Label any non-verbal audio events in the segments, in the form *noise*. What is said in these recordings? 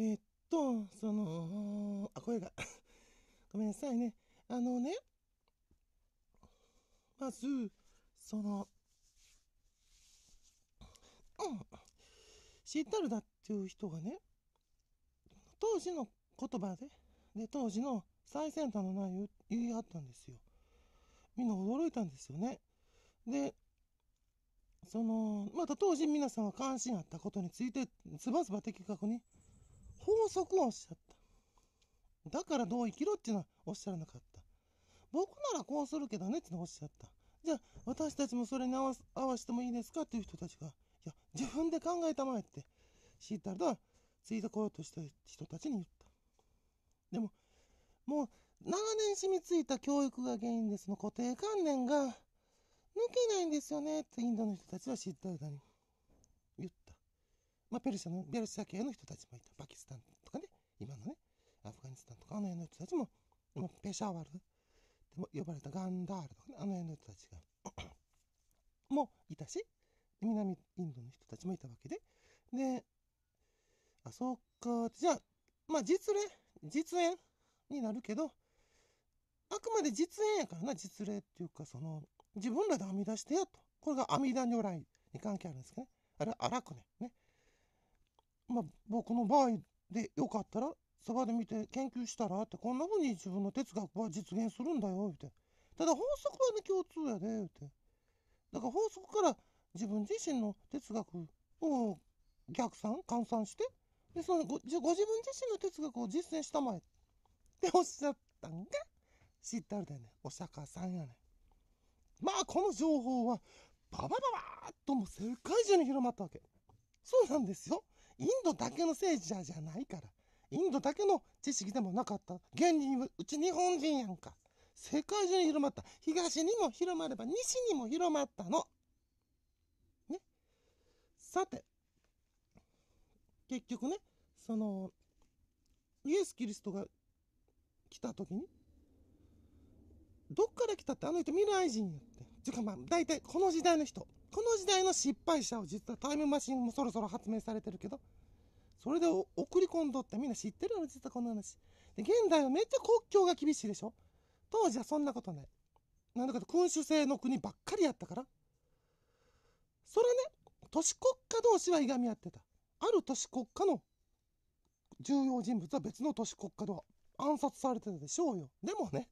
えー、っと、その、あ、声が。*laughs* ごめんなさいね。あのね、まず、その、うん、シっタルダっていう人がね、当時の言葉で、で、当時の最先端の内容言い合ったんですよ。みんな驚いたんですよね。で、その、また当時皆さんは関心あったことについて、ズバズバ的確に法則をおっしゃった。だからどう生きろっていうのはおっしゃらなかった。僕ならこうするけどねってのはおっしゃった。じゃあ、私たちもそれに合わ合わせてもいいですかっていう人たちが、いや、自分で考えたまえって、シータルドはついてこようとした人たちに言った。でも、もう、長年染みついた教育が原因で、その固定観念が抜けないんですよねってインドの人たちはシータルに。まあ、ペルシャの、ペルシャ系の人たちもいた。パキスタンとかね、今のね、アフガニスタンとか、あの辺の人たちも、もペシャワルルと呼ばれたガンダールとかね、あの辺の人たちが *clears throat* もいたし、南インドの人たちもいたわけで、で、あ、そっか、じゃあ、まあ、実例、実演になるけど、あくまで実演やからな、実例っていうか、その、自分らで編み出してやと。これが阿弥陀如来に関係あるんですけどね。あれは荒くね。ね。まあ、僕の場合でよかったら、そばで見て研究したらって、こんな風に自分の哲学は実現するんだよ、って。ただ法則はね、共通やで、って。だから法則から自分自身の哲学を逆算、換算して、で、そのご、ご自分自身の哲学を実践したまえ。っておっしゃったんが、知ったるだよね。お釈迦さんやね。まあ、この情報は、ババババーっともう世界中に広まったわけ。そうなんですよ。インドだけの政治じゃないから。インドだけの知識でもなかった。現にうち日本人やんか。世界中に広まった。東にも広まれば西にも広まったの。ね。さて、結局ね、その、イエス・キリストが来た時に、どっから来たってあの人未来人やって。てかまあ、大体この時代の人。この時代の失敗者を実はタイムマシンもそろそろ発明されてるけど、それで送り込んどってみんな知ってるの実はこの話。で、現代はめっちゃ国境が厳しいでしょ当時はそんなことない。なんだかと君主制の国ばっかりやったから。それね、都市国家同士はいがみ合ってた。ある都市国家の重要人物は別の都市国家では暗殺されてたでしょうよ。でもね、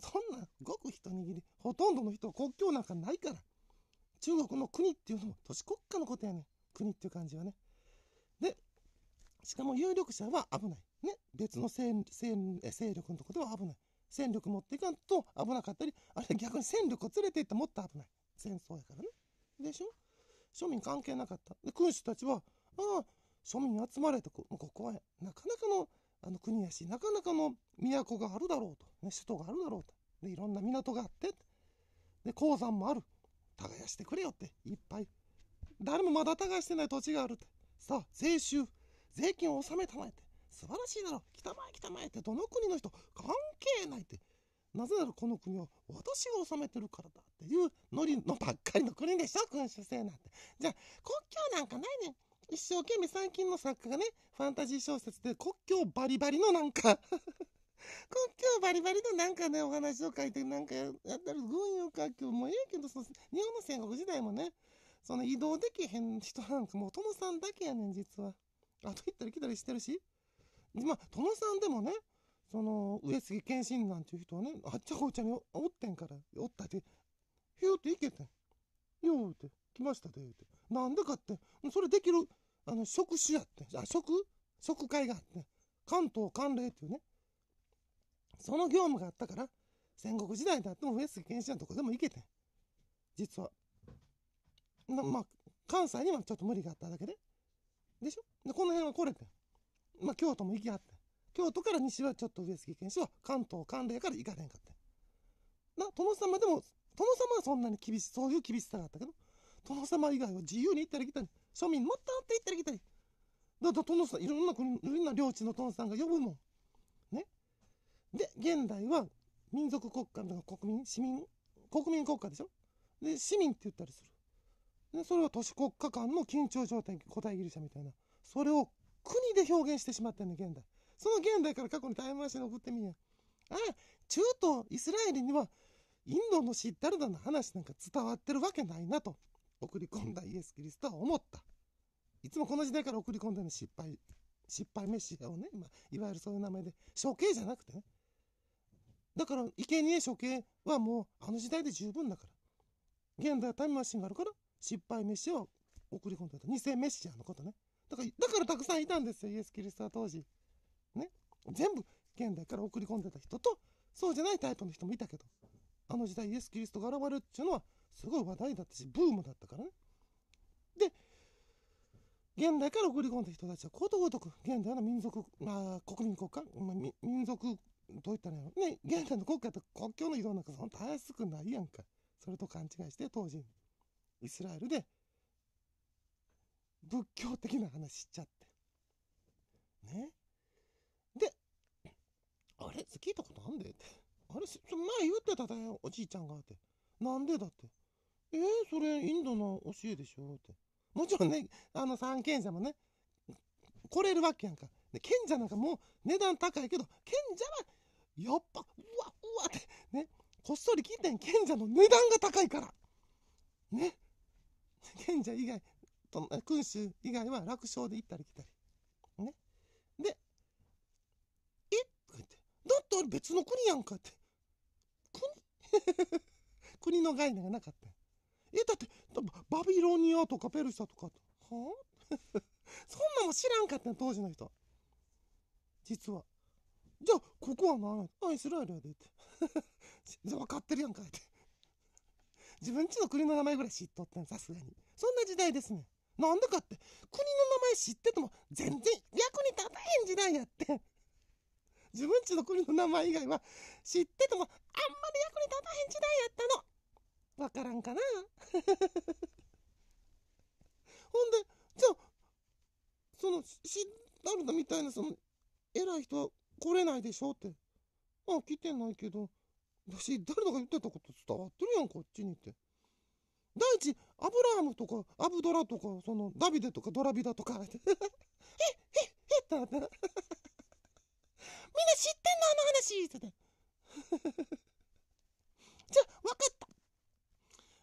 そんなごく一握り、ほとんどの人は国境なんかないから。中国の国っていうのも都市国家のことやねん。国っていう感じはね。で、しかも有力者は危ない。ね。別の勢勢力のとこでは危ない。戦力持っていかんと危なかったり、あれ逆に戦力を連れていってもっと危ない。戦争やからね。でしょ庶民関係なかった。で、君主たちは、ああ、庶民集まれと、ここはなかなかのあの国やし、なかなかの都があるだろうと。ね、首都があるだろうと。で、いろんな港があって。で、鉱山もある。耕してくれよっていっぱい誰もまだ耕してない土地があるってさあ税収税金を納めたまえって素晴らしいだろ来たまえ来たまえってどの国の人関係ないってなぜならこの国は私が納めてるからだっていうノリのばっかりの国でしょ君主制なんてじゃあ国境なんかないねん一生懸命最近の作家がねファンタジー小説で国境バリバリのなんか今日バリバリのなんかね、お話を書いてなんかやったら軍用か、今日もええけど、そ日本の戦国時代もね、その移動できへん人なんかもう殿さんだけやねん、実は。あと行ったり来たりしてるし。まあ、殿さんでもね、その、上杉謙信なんていう人はね、あっちゃこっちゃにおってんから、おったで、ひゅーって行けてん。よーって、来ましたで、って。なんでかって、それできる、あの、職種やって。あ、職職会があって。関東関連っていうね。その業務があったから、戦国時代であっても上杉謙信のとこでも行けて実は。まあ、関西にはちょっと無理があっただけで。でしょで、この辺は来れてまあ、京都も行きはって京都から西はちょっと上杉謙信は関東関連から行かれんかってん。な、殿様でも、殿様はそんなに厳しい、そういう厳しさがあったけど、殿様以外は自由に行ったり来たり、庶民もっと会って行ったり来たり。だって殿様、いろんな国、いろんな領地の殿さんが呼ぶもん。で、現代は民族国家とか国民、市民、国民国家でしょで、市民って言ったりする。で、それは都市国家間の緊張状態、古代ギリシャみたいな。それを国で表現してしまってんの、現代。その現代から過去にタイムマシン送ってみや。ああ、中東、イスラエルには、インドのシッたルダの話なんか伝わってるわけないなと、送り込んだイエス・キリストは思った。いつもこの時代から送り込んだの失敗、失敗メシアをね、まあ、いわゆるそういう名前で、処刑じゃなくてね、だから、生贄処刑はもう、あの時代で十分だから。現代はタイムマシンがあるから、失敗飯を送り込んでた。偽メシアのことね。だから、だからたくさんいたんですよ、イエス・キリストは当時。ね。全部、現代から送り込んでた人と、そうじゃないタイプの人もいたけど、あの時代イエス・キリストが現れるっていうのは、すごい話題だったし、ブームだったからね。で、現代から送り込んだ人たちはことごとく現代の民族、まあ、国民国家、民族どういったらね、現在の国家と国境の移動なんかそんなにやすくないやんか。それと勘違いして当時、イスラエルで仏教的な話しちゃって。ね。で、あれ聞いたことあんでって。あれ前言ってただよ、おじいちゃんがって。なんでだって。えー、それインドの教えでしょって。もちろんね、あの三賢者もね、来れるわけやんか。賢者なんかもう値段高いけど、賢者はやっぱ、うわ、うわって、ね、こっそり近ん、賢者の値段が高いから。ね。賢者以外と、君主以外は楽勝で行ったり来たり。ね。で、えって言って、だって俺別の国やんかって。国 *laughs* 国の概念がなかった。え、だって、バビロニアとかペルシャとか、はあ、*laughs* そんなも知らんかった当時の人。実は。じゃあ、ここはまあ、イスラエルやでって。*laughs* じゃ分かってるやんか、って。自分ちの国の名前ぐらい知っとったん、さすがに。そんな時代ですね。なんでかって、国の名前知ってても全然役に立たへん時代やって。自分ちの国の名前以外は知っててもあんまり役に立たへん時代やったの。わからんかな *laughs* ほんで、じゃあ、その、し、あるだみたいな、その、偉い人は来れないでしょって。あ、来てないけど、私、誰だか言ってたこと伝わってるやん、こっちにって。第一、アブラハムとか、アブドラとか、その、ダビデとか、ドラビダとか、え、*laughs* え、えってっみんな知ってんのあの話って。じゃあ、わかった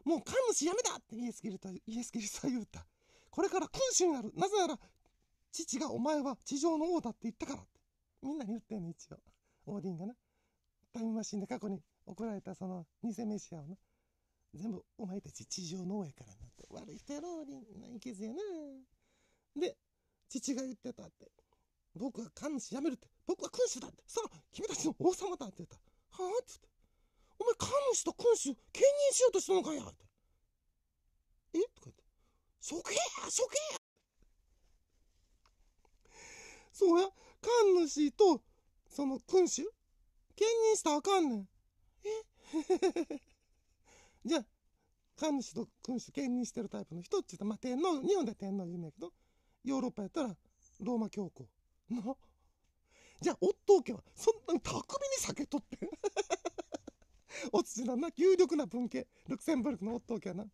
もう、神主やめだってイエス・キリスト、イエス・キリスト言った。これから君主になる。なぜなら、父がお前は地上の王だって言ったから。みんなに言ってんの、一応。オーディンがな。タイムマシンで過去に怒られたその偽メシアをな。全部お前たち地上の親からなって。悪い人やろ、オーディン。ないけずやな。で、父が言ってたって。僕は神主やめるって。僕は君主だって。さあ、君たちの王様だって言った。はあって言って。お前、神主と君主、兼任しようとしたのかやって。えとか言って。処刑や処刑やそうや。神主と、その君主兼任したらあかんねん。え *laughs* じゃあ、神主と君主兼任してるタイプの人っつったら、まあ、天皇、日本で天皇うんやけど、ヨーロッパやったらローマ教皇。じゃあ、オットー家はそんなに巧みに避けとって。*laughs* お辻なんな、有力な文系、ルクセンブルクのオットー家はな。で、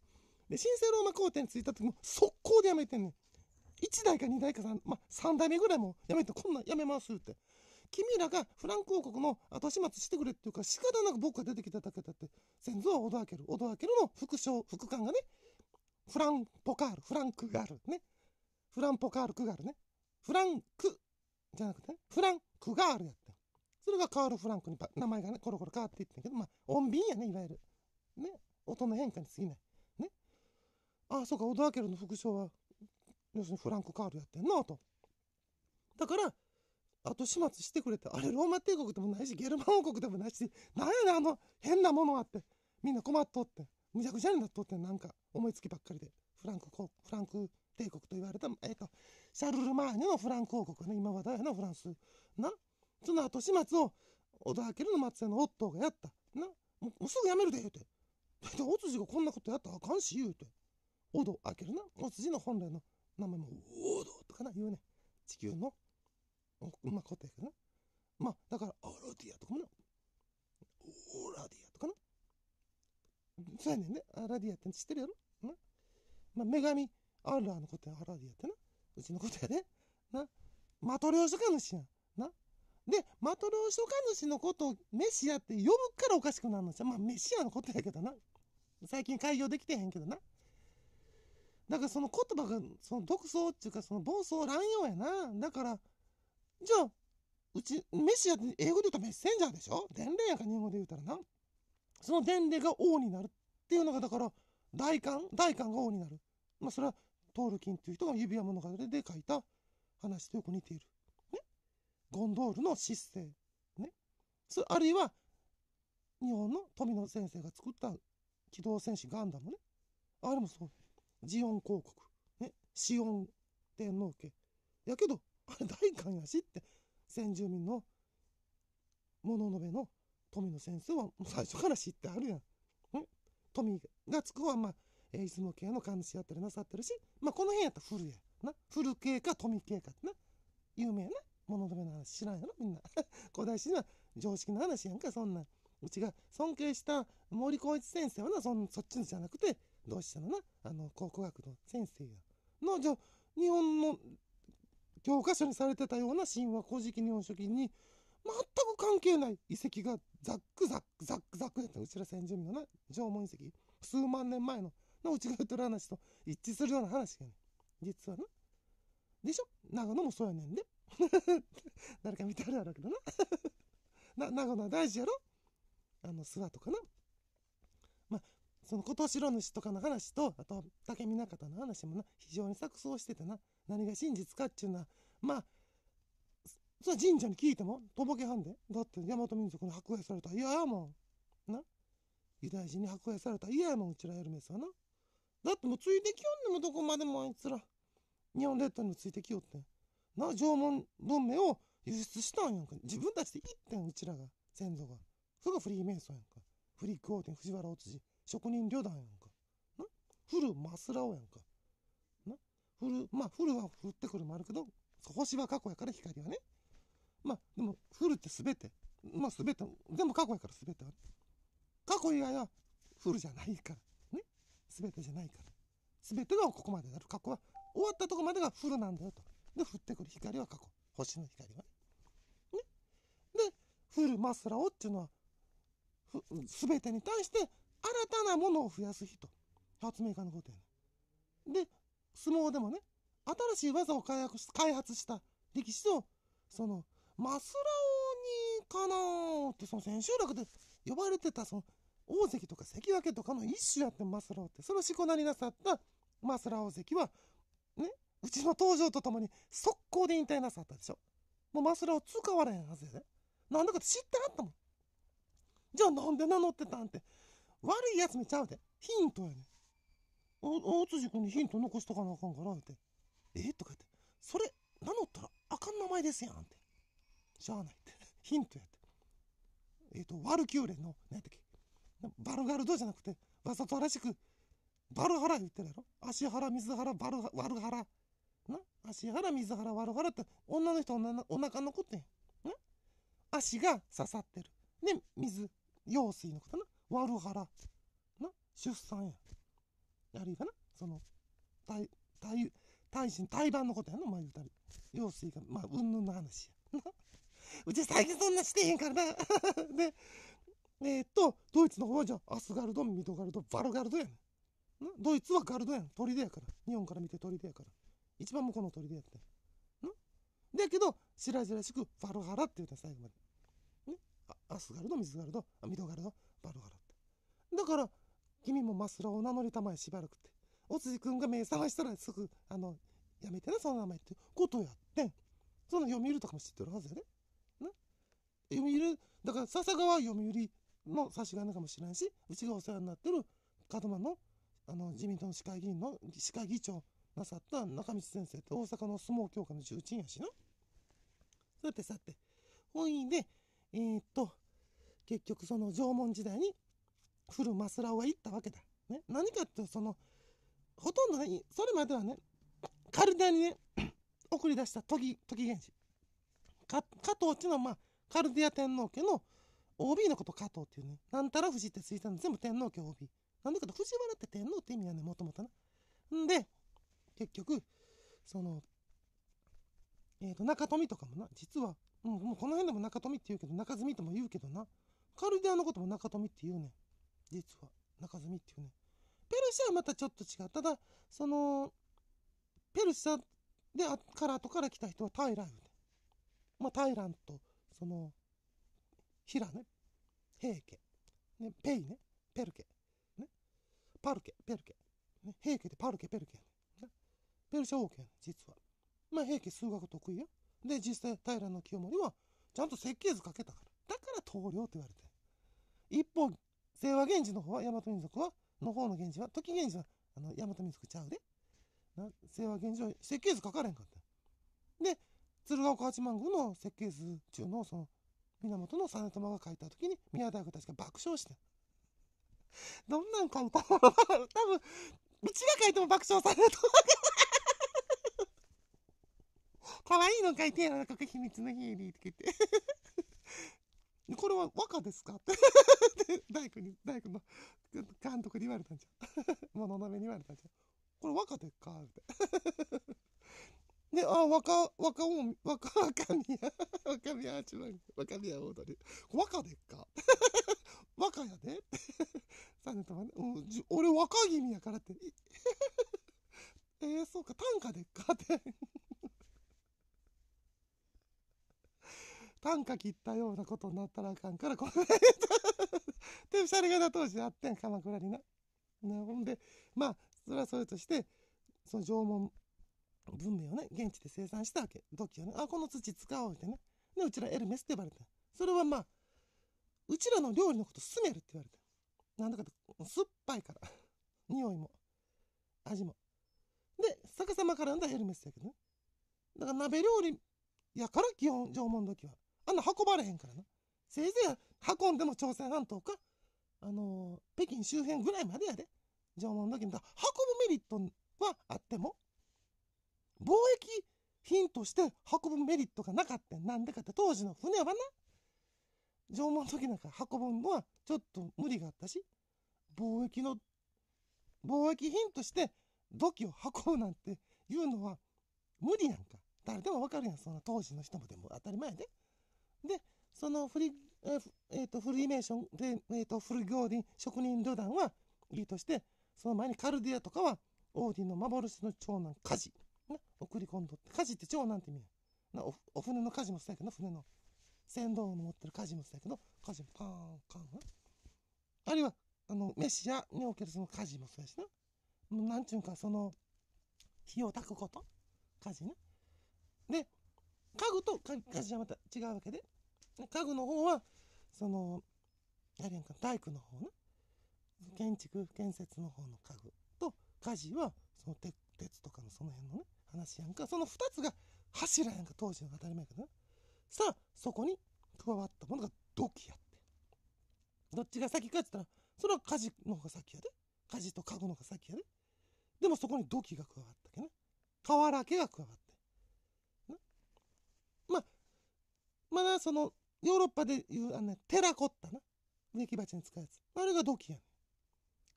神聖ローマ皇帝に着いた時も速攻でやめてんねん。1代か2代か 3,、まあ、3代目ぐらいもやめて、こんなんやめますって。君らがフランク王国の後始末してくれっていうか、仕方なく僕が出てきただけだって、先祖はオドアケル。オドアケルの副将、副官がね、フランポカール、フランクガールね。フランポカールクガールね。フランク、じゃなくて、ね、フランクガールやって。それがカール・フランクに名前がね、コロコロ変わっていってけど、まあ、穏便やね、いわゆる。ね。音の変化に過ぎない。ね。ああ、そうか、オドアケルの副将は要するにフランク・カールやってんなと。だから、後始末してくれて、あれ、ローマ帝国でもないし、ゲルマン王国でもないし、なんやねん、あの、変なものはって、みんな困っとって、むちゃくちゃになっとって、なんか、思いつきばっかりで、フランク、フランク帝国と言われた、えっ、ー、と、シャルル・マーニュのフランク王国ね、今話題なフランス。な、その後始末を、小田明の松屋のオットーがやった。な、もうすぐやめるで、言うて。だって、お辻がこんなことやったらあかんし、言うて。小田明な、お辻の本来のまあまあ、もう、王道とかな、言うね、地球の、まあ、答えかな。まあ、だから、アロディアとかもな、オーラディアとかな。そうやねんね、アラディアって知ってるやろな。まあ、女神、アーラーのことや、アラディアってな。うちのことやで、ね。な、マトリョーショカヌシやん。な。で、マトリョーショカヌシのことをメシアって呼ぶからおかしくなるのじゃ。まあ、メシアのことやけどな。最近開業できてへんけどな。だからその言葉が、その独創っていうか、その暴走乱用やな。だから、じゃあ、うち、メシアって英語で言うとメッセンジャーでしょ伝令やか日本語で言うたらな。その伝令が王になるっていうのが、だから、大官大官が王になる。まあ、それは、トールキンっていう人が指輪物語で書いた話とよく似ている。ね。ゴンドールの失勢。ね。そあるいは、日本の富野先生が作った機動戦士ガンダムね。あれもそう。ジオン公国、ね、シオン天皇家。やけど、あれ大官やしって、先住民の物のべの富の先生は最初から知ってあるやん。富がつくは、まあ、えー、出雲系の監主やったりなさってるし、まあ、この辺やったら古やな。古系か富系かってな。有名な物のべの話知らんやろ、みんな。*laughs* 古代史には常識の話やんか、そんな。うちが尊敬した森光一先生はな、そんそっちのじゃなくて、同志社のな、あの、考古学の先生や。の、じゃ日本の教科書にされてたような神話、古事記、日本書紀に、全く関係ない遺跡がザックザックザックザックやったうちら先住民のな、縄文遺跡。数万年前の、な、うちが言ってる話と一致するような話やね実はな。でしょ長野もそうやねんで。*laughs* 誰か見てあるやろうけどな。*laughs* な、長野は大事やろあの、諏訪とかな。その琴白主とかの話と、あと竹見中田の話もな、非常に錯綜しててな、何が真実かっていうのは、まあ、それ神社に聞いても、とぼけはんで。だって大和民族に迫害された嫌やもん。な。ユダヤ人に迫害された嫌やもん、うちらエルメスはな。だってもうついてきよんでもどこまでもあいつら。日本列島にもついてきよって。な、縄文文明を輸出したんやんか。自分たちで一ってん、うちらが。先祖が。それがフリーメイソンやんか。フリークオーテン、藤原お辻。職人旅団やんか。なフルマスラオやんか。なフル、まあフルは降ってくるもあるけど、星は過去やから光はね。まあでもフルって全て、まあ全て、全部過去やから全ては、ね。過去以外はフルじゃないから。ね。全てじゃないから。全てがここまでなる。過去は終わったとこまでがフルなんだよと。で、降ってくる光は過去。星の光はね。ね。で、フルマスラオっていうのは、すべてに対して新たなものを増やす人。発明家のことやね。で、相撲でもね、新しい技を開発し開発した力士と、その、マスラオにかなーって、その千秋楽で呼ばれてた、その、大関とか関脇とかの一種やってマスラオって、それをしこなりなさったマスラオ関は、ね、うちの登場とともに速攻で引退なさったでしょ。もうマスラオ使われへんはずやで。なんだかって知ってはったもん。じゃあなんで名乗ってたんって悪いやつにちゃうで。ヒントやねん。お、大辻君にヒント残しとかなあかんから、って。えとか言って。それ、名乗ったらあかん名前ですやん、って。しゃあないって。ヒントやって。えっ、ー、と、ワルキューレの、何やったっけ。バルガルドじゃなくて、わざとらしく、バルハラ言ってるやろ足原、水原、バルハ、ワルハラ。な足原、水原、ワルハラって、女の人のお腹残ってん足が刺さってる。ね、水、用水のことな。はら、な、出産や。あるいはな、その、体、体、体身、胎盤のことやの、まあ言うたり。用水が、まあ、うんぬんの話や。うち最近そんなしてへんからな。*laughs* で、えー、っと、ドイツの方はじゃアスガルド、ミドガルド、バルガルドやねん。なドイツはガルドやん。でやから。日本から見てでやから。一番向こうの鳥でやって。なだけど、白々しく、バルハラって言うた最後まで。ねアスガルド、ミドガルド、ミドガルド、バルハラ。だから、君もマスラを名乗りたまえしばらくって。お辻君が目覚ましたらすぐ、あの、やめてな、その名前ってことやってん。その読売とかも知ってるはずやで、ね。な読売、だから笹川読売の差し金かもしれんし、うちがお世話になってる門間の、あの、自民党の市会議員の、市会議長なさった中道先生って大阪の相撲協会の重鎮やしな。そうやってさて、本院で、えー、っと、結局その縄文時代に来るマスラオが行ったわけだ。ね、何かってその、ほとんどね、それまではね、カルデアにね、*clears throat* 送り出した時、時原子。加藤っていうのは、まあ、カルディア天皇家の OB のこと加藤っていうね、なんたら藤って水産の全部天皇家 OB。なんだけど、藤原って天皇って意味やねもともとな。んで、結局、その、えっ、ー、と、中富とかもな、実は、うん、もうこの辺でも中富って言うけど、中積とも言うけどな、カルディアのことも中富って言うねん。実は中積みっていうねペルシャはまたちょっと違うただそのペルシャであから後から来た人はタイランでまあタイランとその平ね平家ねペイねペルケねパルケペルケ、ね、平家でパルケペルケ、ね、ペルシャ王家、ね、実はまあ平家数学得意よで実際平清盛はちゃんと設計図書けたからだから棟梁って言われて一本清和源氏の方は、大和民族は、の方の源氏は、時源氏は、あの、大和民族ちゃうで。な、清和源氏は設計図書かれんかった。で、鶴岡八幡宮の設計図中の、その、源実朝が書いた時に、宮工たちが爆笑して。どんなん書いたの多分、うちが書いても爆笑されると思う。可愛いの書いてやろなこ秘密のヒーリーって言って。これは和歌ですか?」って大工に大工の監督に言われたんじゃん *laughs* 物の目に言われたんじゃんこれ和歌でっか?」ってで、あ、若、若王、若、若宮、若宮八幡、若宮大和若でっか若やでサネとはね、うん、俺若君やからって。えー、そうか、短歌でっかって。短歌切ったようなことになったらあかんから、この辺、で、シャレがな当時あってん、鎌倉にな。なほんで、まあ、それはそれとして、その縄文文明をね、現地で生産したわけ。土器をね、あ、この土使おうってね。で、うちらエルメスって呼ばれた。それはまあ、うちらの料理のことスメルって言われた。なんだかと、酸っぱいから。匂いも、味も。で、逆さまからんだヘルメスやけどね。だから鍋料理やから、基本、縄文土器は。あんな運ばれへんからな。せいぜい運んでも朝鮮半島か、あのー、北京周辺ぐらいまでやで。縄文土器み運ぶメリットはあっても、貿易品として運ぶメリットがなかったなんでかって、当時の船はな、縄文土器なんか運ぶのはちょっと無理があったし、貿易の、貿易品として土器を運ぶなんていうのは無理やんか。誰でもわかるやん、そんな当時の人もでも当たり前やで。で、そのフリ、えーえー、とフリーメーションで、えー、とフル行ン、職人旅団は、いいとして、その前にカルディアとかは、オーディンの幻の長男、カジ。な、送り込んどって。カジって長男って意味や。な、お、お船のカジもそうやけど、船の。船頭の持ってるカジもそうやけど、カジもパーン、カンあるいは、あの、シアにおけるそのカジもそうやしな。もうなんちゅうんか、その、火を焚くこと。カジね。で、家具と家事はまた違うわけで。家具の方は、その、やるやんか、大工の方な。建築、建設の方の家具と家事は、その鉄鉄とかのその辺のね、話やんか。その2つが柱やんか、当時の当たり前やけどな。さあ、そこに加わったものが土器やって。どっちが先かって言ったら、それは家事の方が先やで。家事と家具の方が先やで。でもそこに土器が加わったけね。瓦家が加わった。まだその、ヨーロッパでいう、あの、ね、テラコッタな。植木鉢に使うやつ。あれが土器やね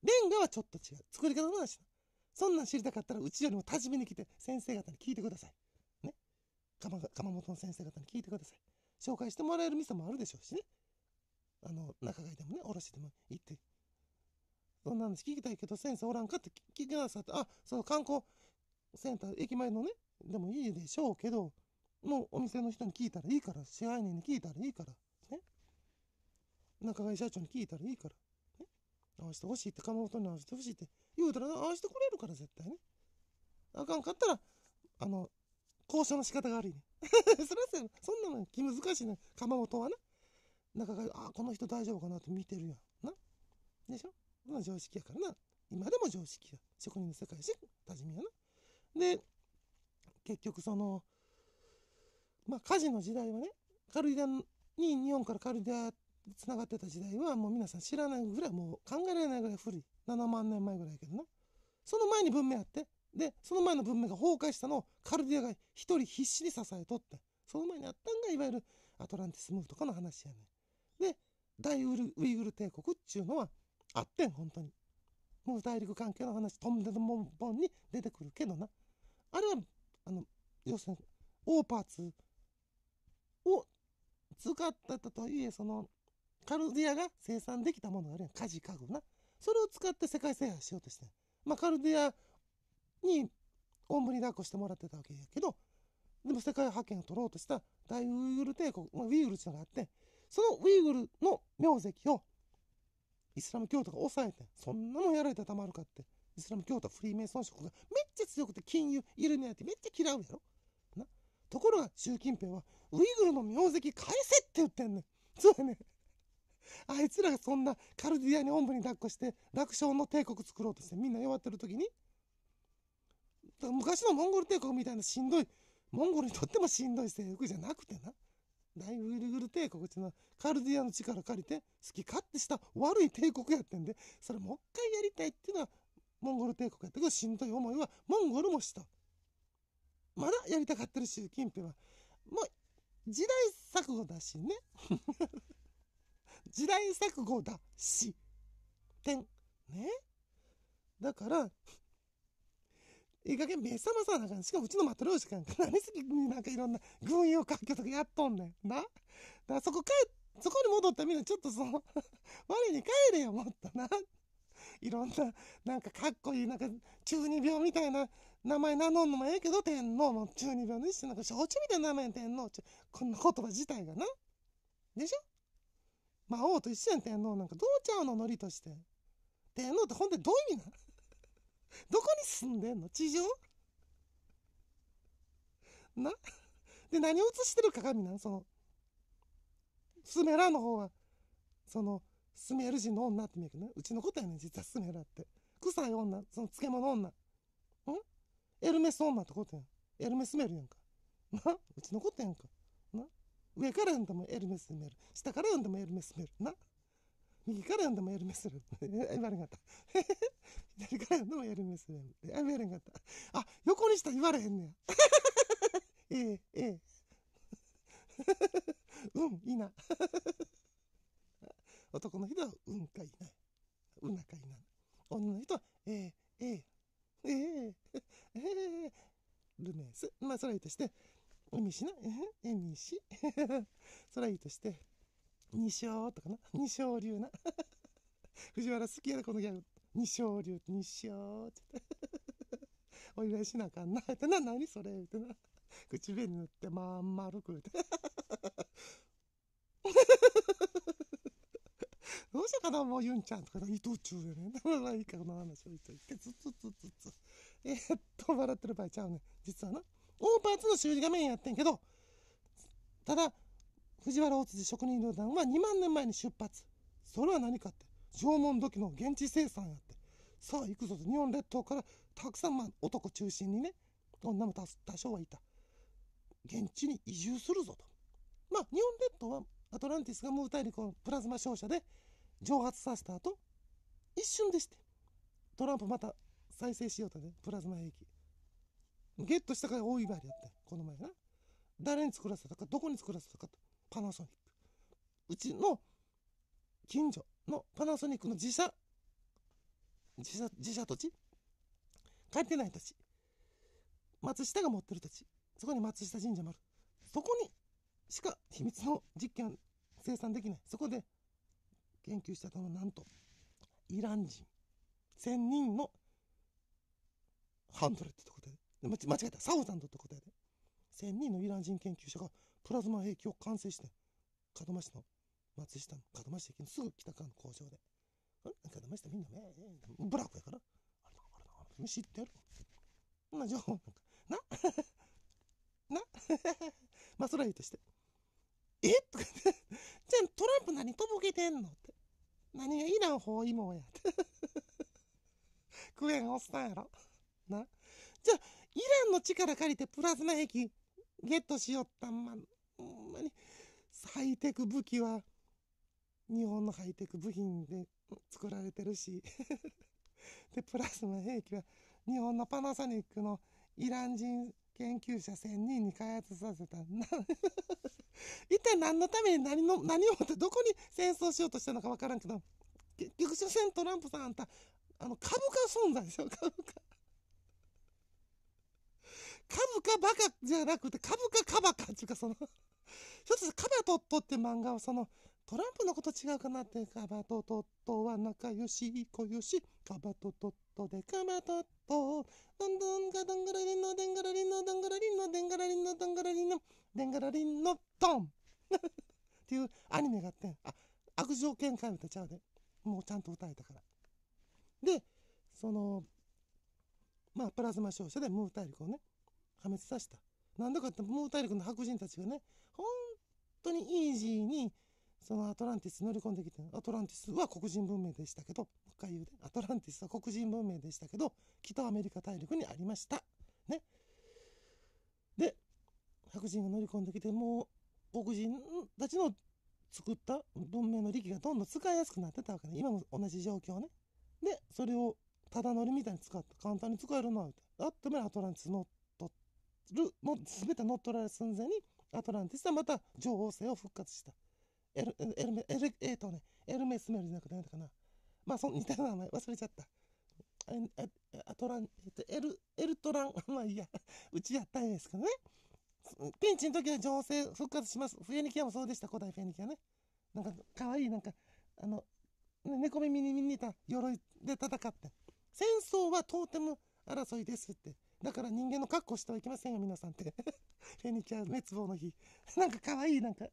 レンガはちょっと違う。作り方の話だ。そんなん知りたかったら、うちよりも多治見に来て、先生方に聞いてください。ね。鎌本の先生方に聞いてください。紹介してもらえる店もあるでしょうしね。あの、仲買でもね、卸でも行って。そんな話聞きたいけど、先生おらんかって聞きなさって、あ、そう、観光センター、駅前のね、でもいいでしょうけど、もうお店の人に聞いたらいいから、支配人に聞いたらいいから、ね。仲買社長に聞いたらいいから、ね。直してほしいって、釜本に直してほしいって言うたら直してくれるから、絶対ね。あかんかったら、あの、交渉の仕方が悪いね。*laughs* そらそうそんなの気難しいね。釜本はな。仲買あ、あ、この人大丈夫かなって見てるやん。な。でしょまあ常識やからな。今でも常識や。職人の世界し、多治見やな。で、結局その、まあ、火事の時代はね、カルディアに、日本からカルディアつながってた時代は、もう皆さん知らないぐらい、もう考えられないぐらい古い。7万年前ぐらいけどな。その前に文明あって、で、その前の文明が崩壊したのをカルディアが一人必死に支えとって、その前にあったんが、いわゆるアトランティスムーとかの話やねで、大ウルウイグル帝国っていうのはあってん、本当に。もう大陸関係の話、とんでもんぼんに出てくるけどな。あれは、あの、要するに、オーパーツを使ったといえ、その、カルディアが生産できたものがあるやん。家事家具な。それを使って世界制覇しようとして。まあ、カルディアに、おんぶに抱っこしてもらってたわけやけど、でも世界覇権を取ろうとした大ウイグル帝国、まあ、ウイグルっていうのがあって、そのウイグルの名跡をイスラム教徒が抑えて、そんなもんやられたらたまるかって、イスラム教徒フリーメイソン職がめっちゃ強くて金融、イルミナティめっちゃ嫌うやろな。ところが習近平は、ウイグルの名跡返せって言ってんねん。そうだね。あいつらがそんなカルディアにおんぶに抱っこして楽勝の帝国作ろうとしてみんな弱ってる時に昔のモンゴル帝国みたいなしんどいモンゴルにとってもしんどい制服じゃなくてな大ウイグル帝国っていうのはカルディアの力借りて好き勝手した悪い帝国やってんでそれもう一回やりたいっていうのはモンゴル帝国やったけどしんどい思いはモンゴルもしたまだやりたがってる習近平はもう時代錯誤だしね。時代錯誤だし。点。ね。だから、いい加減目覚まさなあかん。しかもうちのマトローシカンか何すぎになんかいろんな軍用割拠とかやっとんねん。な。だからそこ帰そこに戻ったみんなちょっとその、*laughs* 我に帰れよ、もっとな。いろんな、なんかかっこいい、なんか中二病みたいな名前名乗んのもええけど、天皇の中二病の一種なんか承知みたいな名前天皇て、こんな言葉自体がな。でしょ魔王と一緒やん、天皇なんか。どうちゃうの、ノリとして。天皇ってほんでどういう意味な *laughs* どこに住んでんの地上なで、何を映してる鏡なんその、スメラの方は、その、スメール人の女って見えやけどね。うちのことやねん、実はスメラって。臭い女、その漬物女。エルメス女ンマってことやん。エルメスメルやんか。なうちのことやんか。な上から読んでもエルメスメル。下から読んでもエルメスメル。な右から読んでもエルメスメル。言われんかった。*laughs* 左から読んでもエルメスメル。言われんかった。あ、横にした言われへんねや。*laughs* ええ、ええ。*laughs* うん、いいな。男の人はうんかいなうなかいな女の人はええ、ええ。ええー、ルメース。まあ、それはいいとして、えみしな、えみし。それはいいとして、二章とかな。二章流な。藤原好きやな、このギャグ。二章流、二章って。お祝いしなあかんな。ってな、なにそれってな。口紅塗ってまん丸くて。どうしようかな、もうユンちゃんとか、伊藤忠よね。まらいいか、この話をいといて、ずっとずっえー、っと、笑ってる場合ちゃうね。実はな、オーパーツの修理画面やってんけど、ただ、藤原大辻職人旅団は2万年前に出発。それは何かって、縄文土器の現地生産やって。さあ行くぞと、日本列島からたくさん、まあ、男中心にね、女も多少はいた。現地に移住するぞと。まあ、日本列島はアトランティスがムー大陸のプラズマ照射で蒸発させた後、一瞬でして、トランプまた再生しようとね、プラズマ兵器。ゲットしたから大いばりやってこの前な。誰に作らせたか、どこに作らせたかと。パナソニック。うちの近所のパナソニックの自社、自社、自社土地帰ってない土地。松下が持ってる土地。そこに松下神社もある。そこにしか秘密の実験生産できない。そこで研究したのはなんとイラン人1000人のハンドレットって答えで間違えたサウザンドって答えで1000人のイラン人研究者がプラズマ兵器を完成して門真市の松下の門真市駅のすぐ北側の工場で門真市ってみんなねブラックやからあれだあれだ知ってるそんな情報なんかな *laughs* な *laughs* まあそれはいいとしてえとかじゃあトランプ何とぼけてんの何がいらん包囲網や。ク *laughs* エんおっさんやろ。な。じゃあ、イランの力借りてプラズマ兵器ゲットしよったんま、ほんまに、ハイテク武器は、日本のハイテク部品で作られてるし *laughs* で、プラズマ兵器は、日本のパナソニックのイラン人研究者1000人に開発させた。*laughs* 一体何のために何の、何をってどこに戦争しようとしたのかわからんけど、結局所詮トランプさんあんた、あの、株価存在でしょ、株価。株価バカじゃなくて、株価カバカっていうか、その、一 *laughs* つとカバトットって漫画をその、トランプのこと違うかなって、カバトトットは仲良し、小良し、カバトトットでカバトット。どんどんがどんがらりんの、でんがらりんの、どんがらりんの、でんがらりんの、どんがらりんの、でんがらりんの、ドンっていうアニメがあって、あ、悪条見解歌ちゃうで。もうちゃんと歌えたから。で、その、まあ、プラズマ照射でムー大陸をね、破滅させた。なんだかって、ムー大陸の白人たちがね、本当にイージーにそのアトランティス乗り込んできて、アトランティスは黒人文明でしたけど、もう一回言うで、アトランティスは黒人文明でしたけど、北アメリカ大陸にありました。ね。で、白人が乗り込んできて、もう黒人たちの作った文明の力がどんどん使いやすくなってたわけね。今も同じ状況ね。で、それをただ乗りみたいに使って、簡単に使えるな、って。あっためアトランティス乗っ取る、もう全て乗っ取られる寸前に、アトランティスはまた情報性を復活した。エル、エルメ、エル、えっ、ー、とね、エルメスメルじゃなくて何だかな。まあ、その似た名前忘れちゃった。アトラン、えっと、エル、エルトラン、まあいいや、うちやったんですけどね。ピンチの時は情勢復活します。フェニキアもそうでした、古代フェニキアね。なんか、かわいい、なんか、あの、猫耳に似た鎧で戦って。戦争はとても争いですって。だから人間の格好してはいけませんよ、皆さんって。*laughs* フェニキア滅亡の日。*laughs* なんかかわいいなんか、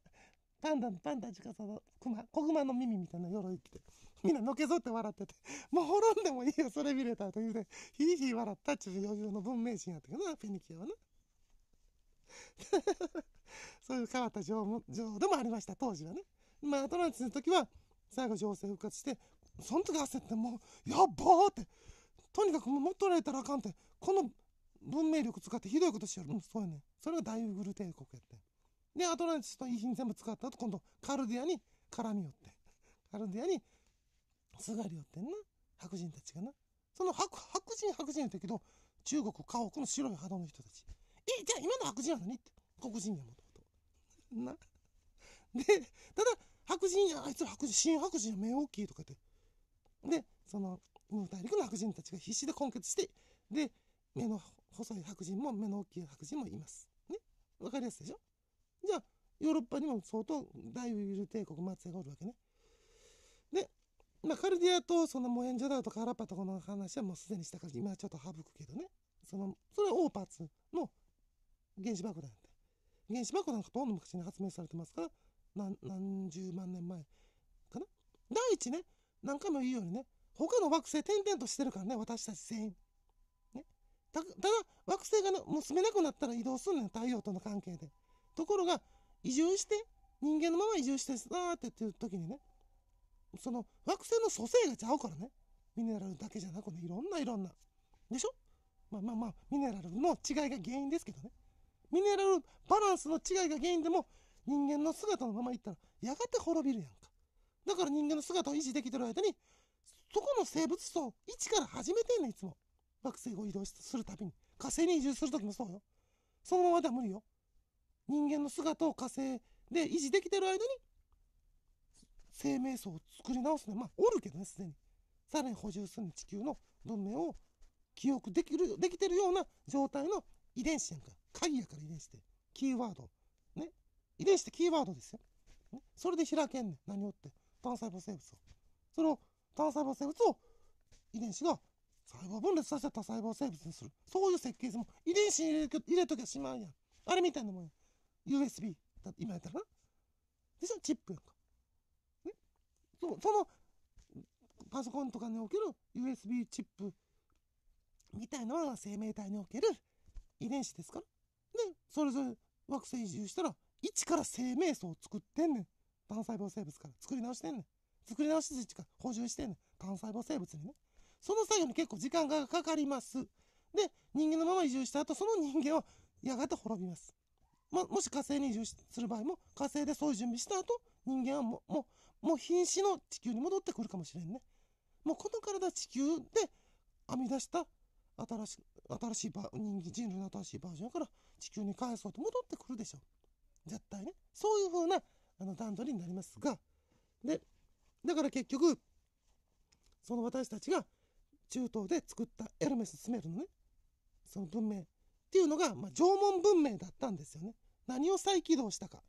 パンダのパンダ近さの熊、グマの耳みたいな鎧着て、みんなのけぞって笑ってて、*laughs* もう滅んでもいいよ、それ見れたというで、ひいひい笑ったっちゅう余裕の文明人やったけどな、フェニキアはな。*laughs* そういう変わった女王女王でもありました、当時はね。まあ、アトランティスの時は、最後情勢復活して、その時焦ってもう、やっばーって、とにかくもう持っとられたらあかんって、この文明力使ってひどいことしやる。うそうやねそれが大ウグル帝国やってで、アトランティスと遺品全部使った後、今度、カルディアに絡み寄って。カルディアに、すがり寄ってんな。白人たちがな。その白、白人、白人言ってけど、中国、家屋の白い肌の人たち。え、じゃあ今の白人なのにって。黒人やもともと。な。で、ただ、白人や、あいつら白人、新白人や目大きいとかって。で、その、ムー大陸の白人たちが必死で根結して、で、目の細い白人も目の大きい白人もいます。ね。わかりやすいでしょじゃあ、ヨーロッパにも相当大ウイル帝国末裔がおるわけね。で、まあ、カルディアとそのモエンジャダウとかハラパとかの話はもうすでにしたから、今はちょっと省くけどね。その、それはオーパーツの原子爆弾で。原子爆弾がほとんど昔に発明されてますから、何何十万年前かな。第一ね、何回も言うようにね、他の惑星点々としてるからね、私たち全員。ね。たただ、惑星が、ね、もう住めなくなったら移動すんのよ、太陽との関係で。ところが、移住して、人間のまま移住してさーってってる時にね、その惑星の組成がちゃうからね、ミネラルだけじゃなくね、いろんないろんな。でしょまあまあまあ、ミネラルの違いが原因ですけどね。ミネラルバランスの違いが原因でも、人間の姿のままいったら、やがて滅びるやんか。だから人間の姿を維持できてる間に、そこの生物層、1から始めてんねいつも。惑星を移動するたびに。火星に移住するときもそうよ。そのままでは無理よ。人間の姿を火星で維持できてる間に生命層を作り直すねまあおるけどねすでにさらに補充する地球の文明を記憶できるできてるような状態の遺伝子やんか鍵やから遺伝子ってキーワードね遺伝子ってキーワードですよ、ね、それで開けんねん何をって単細胞生物をそれを単細胞生物を遺伝子が細胞分裂させた細胞生物にするそういう設計図も遺伝子に入れときゃしまうやんあれみたいなもんや USB だ今やったらなでしょチップやんか。ねそう、その、パソコンとかにおける USB チップみたいのは生命体における遺伝子ですから。で、それぞれ惑星移住したら、一から生命層を作ってんねん。単細胞生物から。作り直してんねん。作り直して一から補充してんねん。単細胞生物にね。その作業に結構時間がかかります。で、人間のまま移住した後、その人間はやがて滅びます。も、もし火星に移住する場合も、火星でそういう準備した後、人間はもう、もう、もう瀕死の地球に戻ってくるかもしれんね。もうこの体地球で編み出した新し新しい人間人類の新しいバージョンから地球に返そうと戻ってくるでしょ絶対ねそういう風なあの段取りになりますがでだから結局その私たちが中東で作ったエルメス・スメルのねその文明っていうのが、まあ、縄文文明だったんですよね。何を再起動したか。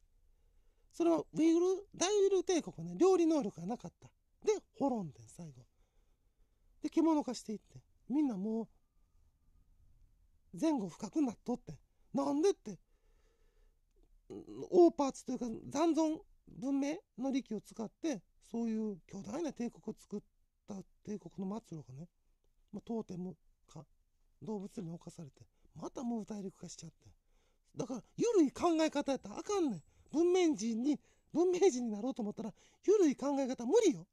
それはウイグル、大ウイグル帝国はね、料理能力がなかった。で、滅んでん、最後。で、獣化していって。みんなもう、前後深くなっとって。なんでって、オーパーツというか残存文明の利器を使って、そういう巨大な帝国を作った帝国の末路がね、まあ、トーテム化、動物に侵されて、またもう大陸化しちゃって。だから、ゆるい考え方やったらあかんねん。文明人に、文明人になろうと思ったら、ゆるい考え方無理よ。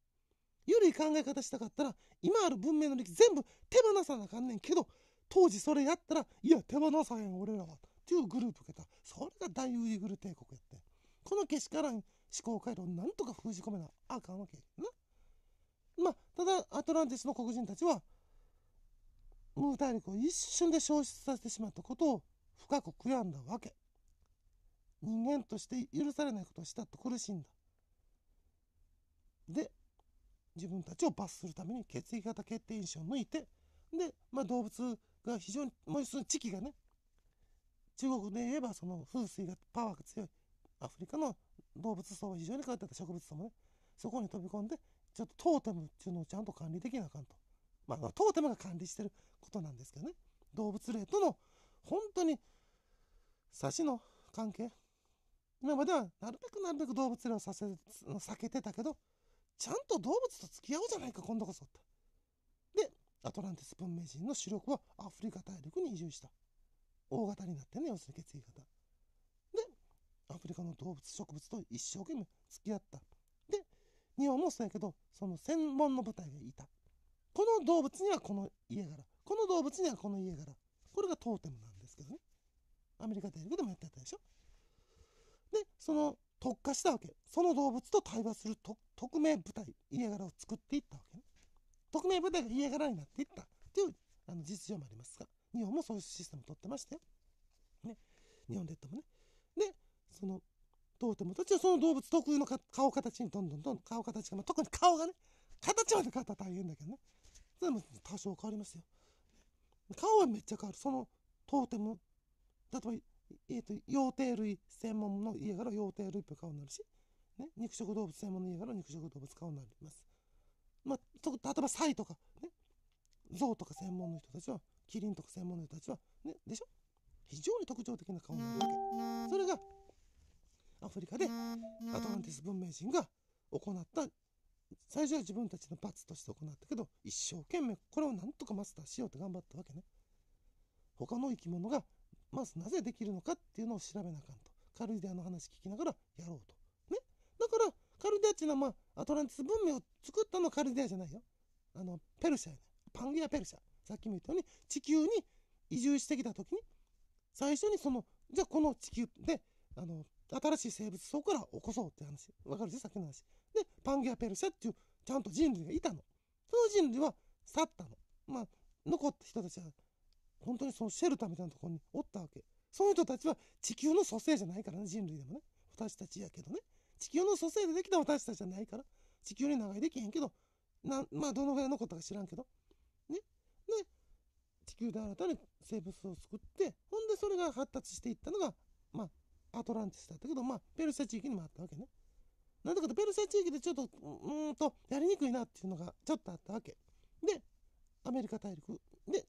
ゆるい考え方したかったら、今ある文明の歴全部手放さなあかんねんけど、当時それやったら、いや、手放さへん、俺らは。っていうグループがた。それが大ウイグル帝国やって。このけしからん思考回路をなんとか封じ込めなあかんわけな。まあ、ただ、アトランティスの黒人たちは、ムー体力を一瞬で消失させてしまったことを深く悔やんだわけ。人間として許されないことをしたと苦しんだ。で、自分たちを罰するために血液型決定印象を抜いて、で、まあ、動物が非常に、もうその地域がね、中国で言えばその風水がパワーが強いアフリカの動物層は非常に変わってた植物層もね、そこに飛び込んで、ちょっとトーテムっていうのをちゃんと管理できなあかんと。まあ、トーテムが管理してることなんですけどね動物霊との本当に差しの関係今まではなるべくなるべく動物霊をさせ避けてたけどちゃんと動物と付き合おうじゃないか今度こそってでアトランティス文明人の主力はアフリカ大陸に移住した大型になってね要するに血液型でアフリカの動物植物と一生懸命付き合ったで日本もそうやけどその専門の部隊がいたこの動物にはこの家柄この動物にはこの家柄これがトーテムなんですけどねアメリカ大陸でもやってたでしょでその特化したわけその動物と対話すると匿名部隊家柄を作っていったわけ、ね、匿名部隊が家柄になっていったっていうあの実情もありますが日本もそういうシステムを取ってましたよ、ね、日本列島もねでそのトーテムたちはその動物特有の顔形にどんどんどんどん顔形が、まあ、特に顔がね形まで変わったら大変だけどねそれ多少変わりますよ。顔はめっちゃ変わる。そのトーテム、例えば、えっ、ー、と、養蹄類専門の家から幼蹄類っぽい顔になるし、ね、肉食動物専門の家から肉食動物顔になります。まあ、例えば、サイとか、ね、象とか専門の人たちは、キリンとか専門の人たちは、ね、でしょ非常に特徴的な顔になるわけ。それが、アフリカでアトランティス文明人が行った最初は自分たちの罰として行ったけど、一生懸命これをなんとかマスターしようと頑張ったわけね。他の生き物が、まずなぜできるのかっていうのを調べなあかんと。カルディアの話聞きながらやろうと。ね。だから、カルディアっていうのは、まあ、アトランティス文明を作ったのはカルディアじゃないよ。あの、ペルシャやね。パンギア・ペルシャ。さっきも言ったように、地球に移住してきた時に、最初にその、じゃあこの地球で、あの、新しい生物層から起こそうって話。わかるでさっきの話。で、パンゲアペルシャっていう、ちゃんと人類がいたの。その人類は去ったの。まあ、残った人たちは、本当にそのシェルターみたいなところにおったわけ。その人たちは地球の蘇生じゃないからね、人類でもね。私たちやけどね。地球の蘇生でできた私たちじゃないから。地球に長いできへんけど、なまあ、どのぐらい残ったか知らんけど。ね。で、地球で新たに生物を作って、ほんでそれが発達していったのが、まあ、アトランティスだったけど、まあ、ペルシャ地域にもあったわけね。なんだかとペルシャ地域でちょっと、うんと、やりにくいなっていうのがちょっとあったわけ。で、アメリカ大陸で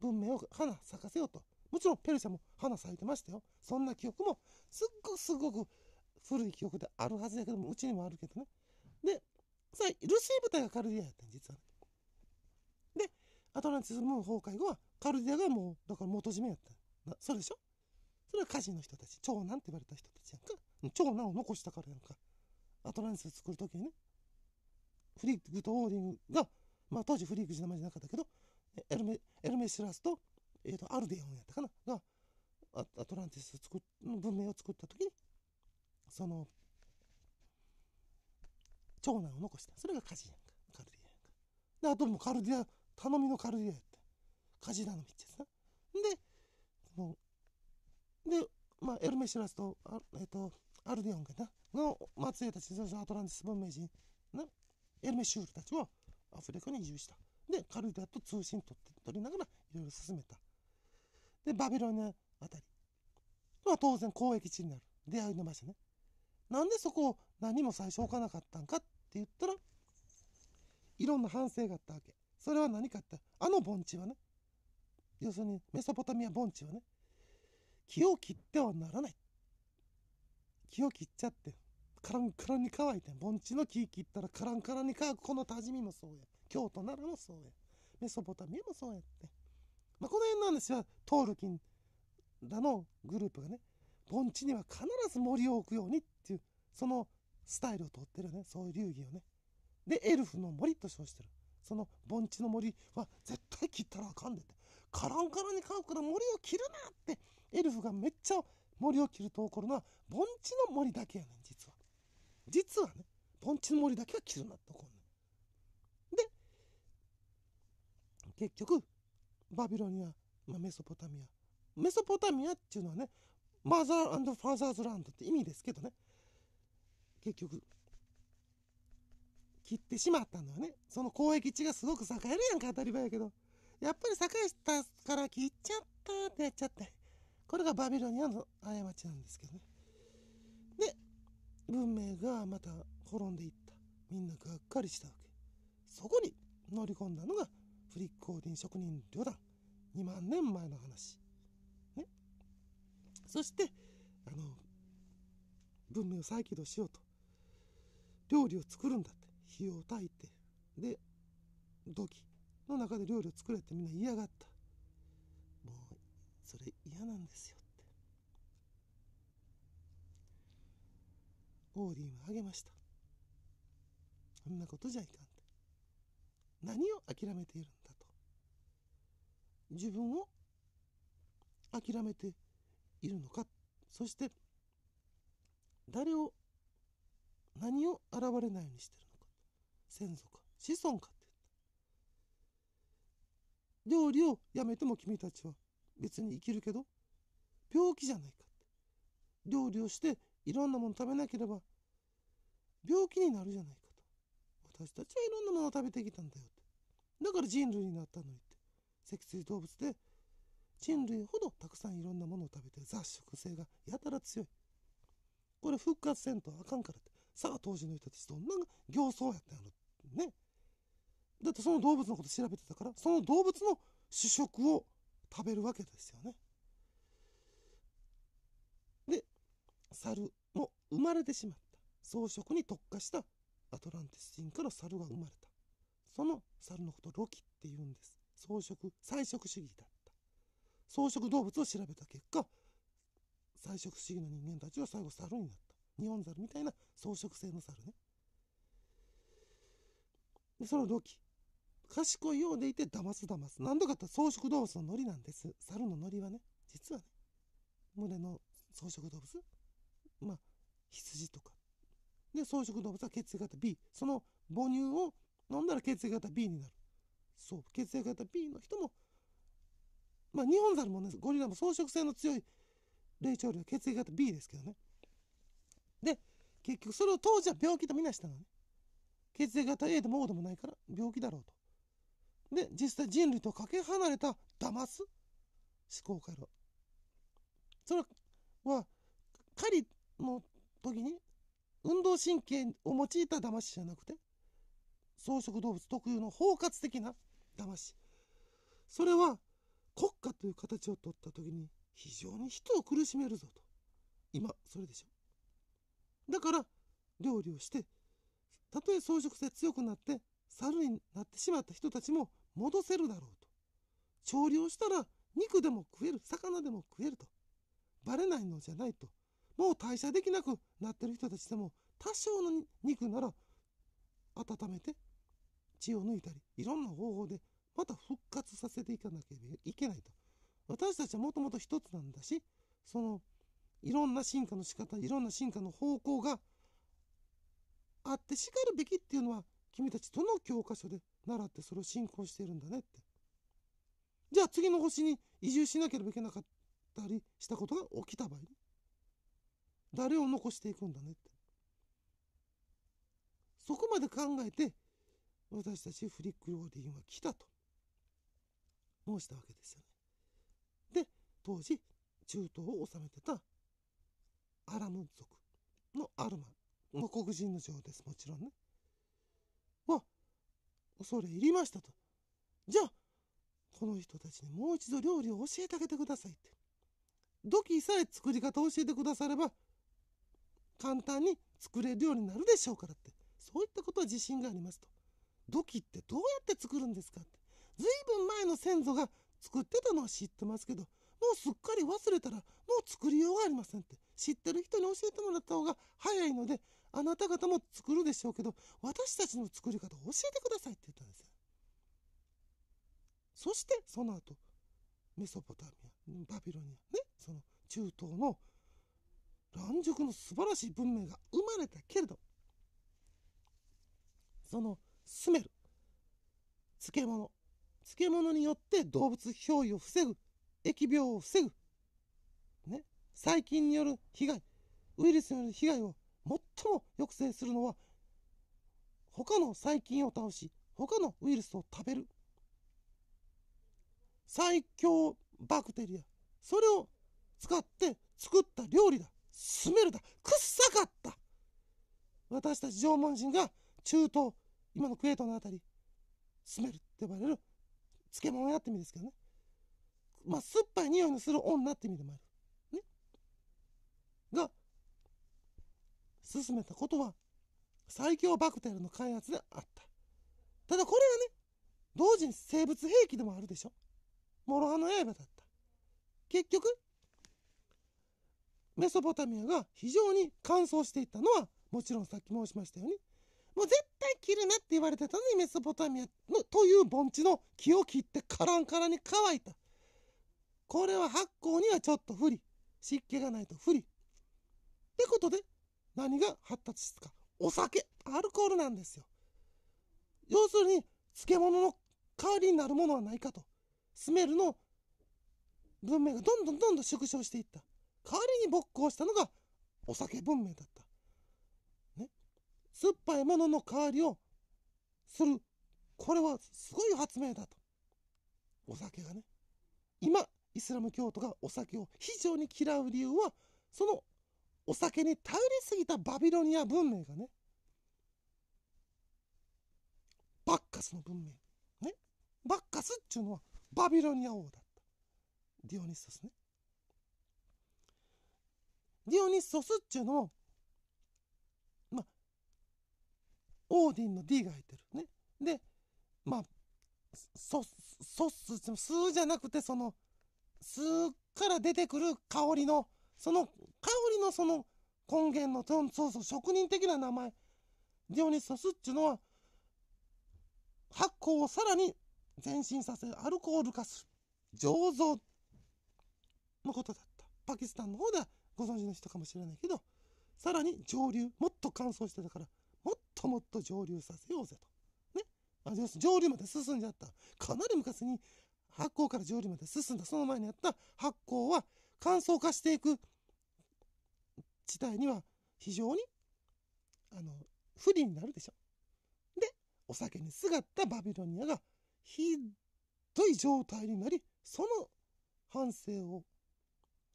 文明を花咲かせようと。もちろんペルシャも花咲いてましたよ。そんな記憶もすっごくすごく古い記憶であるはずやけども、うちにもあるけどね。で、さあ、ルシー部隊がカルディアやったん実はね。で、アトランティスムーン崩壊後はカルディアがもう、だから元締めやった。それでしょそれは家事の人たち、長男って言われた人たちやんか。長男を残したからやんか。アトランティス作るときにね、フリッグとオーディングが、まあ当時フリッグ字の名前じゃなかったけど、エルメ、エルメシラスと、えっ、ー、と、アルデオンやったかな、が、アトランティス作っ文明を作った時にその長男を残したそれがカジやんかカルディアやんかであともカルディア頼みのカルディアやった。カジ頼みってやつなでそので、まあ、エルメシラスと、えっ、と、アルディオンがな、の末裔たち、そしてアトランティス文明人、エルメシュールたちはアフリカに移住した。で、カルディアと通信取って取りながら、いろいろ進めた。で、バビロニアあたり。まあ、当然、交易地になる。出会いの場所ね。なんでそこを何も最初置かなかったんかって言ったら、いろんな反省があったわけ。それは何かって、あの盆地はね、要するにメソポタミア盆地はね、気を切ってはならない。気を切っちゃって、カランカランに乾いて、盆地の木切ったらカランカランに乾く。この多治見もそうや。京都奈良もそうや。メソポタミアもそうやって。まあ、この辺なんですよ。トールキンらのグループがね、盆地には必ず森を置くようにっていう、そのスタイルをとってるね。そういう流儀をね。で、エルフの森と称してる。その盆地の森は絶対切ったらあかんでって。カランカランに乾くから森を切るなって。エルフがめっちゃ森を切るところは盆地の森だけやねん実は実はね盆地の森だけは切るなって怒んねんで結局バビロニア、まあ、メソポタミアメソポタミアっていうのはねマザーファーザーズランドって意味ですけどね結局切ってしまったんだよねその交易地がすごく栄えるやんか当たり前やけどやっぱり栄えたから切っちゃったってやっちゃってこれがバビロニアの過ちなんですけどねで文明がまた滅んでいったみんながっかりしたわけそこに乗り込んだのがフリッーディン職人旅団2万年前の話ねそしてあの文明を再起動しようと料理を作るんだって火を焚いてで土器の中で料理を作れってみんな嫌がったそれ嫌なんですよってオーディンは励ましたそんなことじゃいかんって何を諦めているんだと自分を諦めているのかそして誰を何を現れないようにしてるのか先祖か子孫かって言った料理をやめても君たちは別に生きるけど病気じゃないかって料理をしていろんなもの食べなければ病気になるじゃないかと私たちはいろんなものを食べてきたんだよってだから人類になったのにって脊椎動物で人類ほどたくさんいろんなものを食べて雑食性がやたら強いこれ復活せんとあかんからってさあ当時の人たちどんな形相やったんやろねだってその動物のこと調べてたからその動物の主食を食べるわけですよね。で、猿も生まれてしまった。草食に特化したアトランティス人から猿が生まれた。その猿のことロキって言うんです。草食、菜食主義だった。草食動物を調べた結果、菜食主義の人間たちは最後猿になった。日本猿みたいな草食性の猿ね。で、そのロキ。賢いようでいて騙す騙す。何度かって草食動物のノリなんです。猿のノリはね、実はね、群れの草食動物、まあ、羊とか。で、草食動物は血液型 B。その母乳を飲んだら血液型 B になる。そう、血液型 B の人も、まあ、日本猿もね、ゴリラも草食性の強い霊長類は血液型 B ですけどね。で、結局それを当時は病気とみなしたのね。血液型 A でも O でもないから病気だろうと。で、実際人類とかけ離れた騙す思考回路。それは、狩りの時に運動神経を用いた騙しじゃなくて、草食動物特有の包括的な騙し。それは国家という形を取った時に非常に人を苦しめるぞと。今、それでしょ。だから、料理をして、たとえ草食性強くなって、猿になってしまった人たちも戻せるだろうと。調理をしたら肉でも食える、魚でも食えると。バレないのじゃないと。もう代謝できなくなってる人たちでも多少の肉なら温めて血を抜いたり、いろんな方法でまた復活させていかなければいけないと。私たちはもともと一つなんだし、そのいろんな進化の仕方、いろんな進化の方向があってしかるべきっていうのは君たちどの教科書で習ってそれを信仰してるんだねって。じゃあ次の星に移住しなければいけなかったりしたことが起きた場合、誰を残していくんだねって。そこまで考えて、私たちフリック・ローディンは来たと申したわけですよね。で、当時、中東を治めてたアラム族のアルマ、の黒人の女王です、もちろんね。恐れ入りましたと。じゃあ、この人たちにもう一度料理を教えてあげてくださいって。土器さえ作り方を教えてくだされば、簡単に作れるようになるでしょうからって。そういったことは自信がありますと。土器ってどうやって作るんですかって。ずいぶん前の先祖が作ってたのは知ってますけど、もうすっかり忘れたらもう作りようがありませんって。知ってる人に教えてもらった方が早いので、あなた方も作るでしょうけど、私たちの作り方を教えてくださいって言ったんですよ。そして、その後、メソポタミア、バビロニア、ね、その中東の乱熟の素晴らしい文明が生まれたけれど、そのスメル、漬物、漬物によって動物漂移を防ぐ、疫病を防ぐ、ね、細菌による被害、ウイルスによる被害を最も抑制するのは、他の細菌を倒し、他のウイルスを食べる。最強バクテリア。それを使って作った料理だ。スメルだ。臭かった。私たち縄文人が中東、今のクエートのあたり、スメルって呼ばれる漬物やってみですけどね。まあ、酸っぱい匂いのする女って意味でもある。進めたことは、最強バクテルの開発であった。ただこれはね、同時に生物兵器でもあるでしょ。モロハの刃だった。結局、メソポタミアが非常に乾燥していったのは、もちろんさっき申しましたように、もう絶対切るなって言われてたのに、メソポタミアのという盆地の木を切ってカランカランに乾いた。これは発酵にはちょっと不利。湿気がないと不利。ってことで、何が発達質か。お酒、アルコールなんですよ。要するに、漬物の代わりになるものはないかと。スメルの文明がどんどんどんどん縮小していった。代わりに勃興したのがお酒文明だった。ね。酸っぱいものの代わりをする。これはすごい発明だと。お酒がね。今、イスラム教徒がお酒を非常に嫌う理由は、そのお酒に頼りすぎたバビロニア文明がね、バッカスの文明。ね。バッカスっていうのはバビロニア王だった。ディオニソスね。ディオニソスっていうのも、まあ、オーディンの D が入ってる。ね。で、まあ、ソス、ソス、スじゃなくて、その、スから出てくる香りのその香りのその根源の、そうそう、職人的な名前、ディオニソスっていうのは、発酵をさらに前進させる、アルコール化する、醸造のことだった。パキスタンの方ではご存知の人かもしれないけど、さらに蒸留、もっと乾燥してたから、もっともっと蒸留させようぜと。ね。あ蒸留まで進んじゃった。かなり昔に発酵から蒸留まで進んだ、その前にやった発酵は乾燥化していく自体には非常にあの不利になるでしょ。でお酒にすがったバビロニアがひどい状態になりその反省を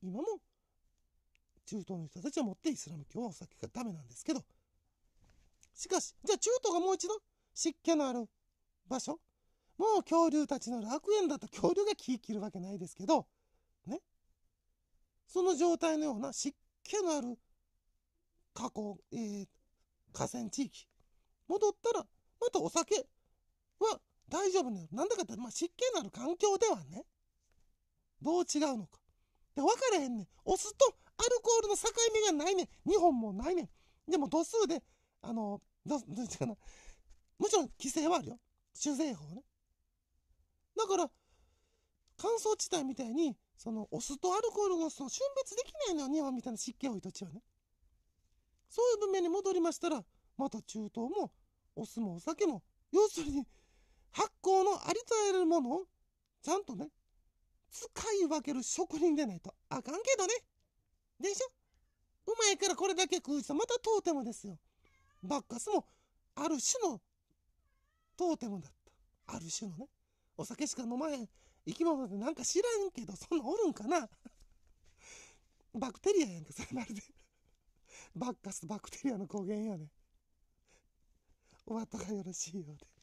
今も中東の人たちは持ってイスラム教はお酒がダメなんですけどしかしじゃあ中東がもう一度湿気のある場所もう恐竜たちの楽園だと恐竜がり切るわけないですけどねその状態のような湿毛のある河口、えー、河川地域、戻ったら、またお酒は大丈夫なの。なんだかって、まあ、湿気のある環境ではね、どう違うのか。で、分からへんねん。お酢とアルコールの境目がないねん。日本もないねん。でも度数で、あの、ど、どうかな。もちろん規制はあるよ。酒税法ね。だから、乾燥地帯みたいに、その、お酢とアルコールがその瞬別できないのよ、日本みたいな湿気多い土地はね。そういう文明に戻りましたら、また中東も、お酢もお酒も、要するに、発酵のありとあらゆるものを、ちゃんとね、使い分ける職人でないとあかんけどね。でしょうまいからこれだけ食う人またトーテムですよ。バッカスも、ある種の、トーテムだった。ある種のね。お酒しか飲まへん。生き物なんか知らんけど、そんなおるんかな *laughs* バクテリアやんか、それまるで。*laughs* バッカスバクテリアの語源やねわお後がよろしいようで。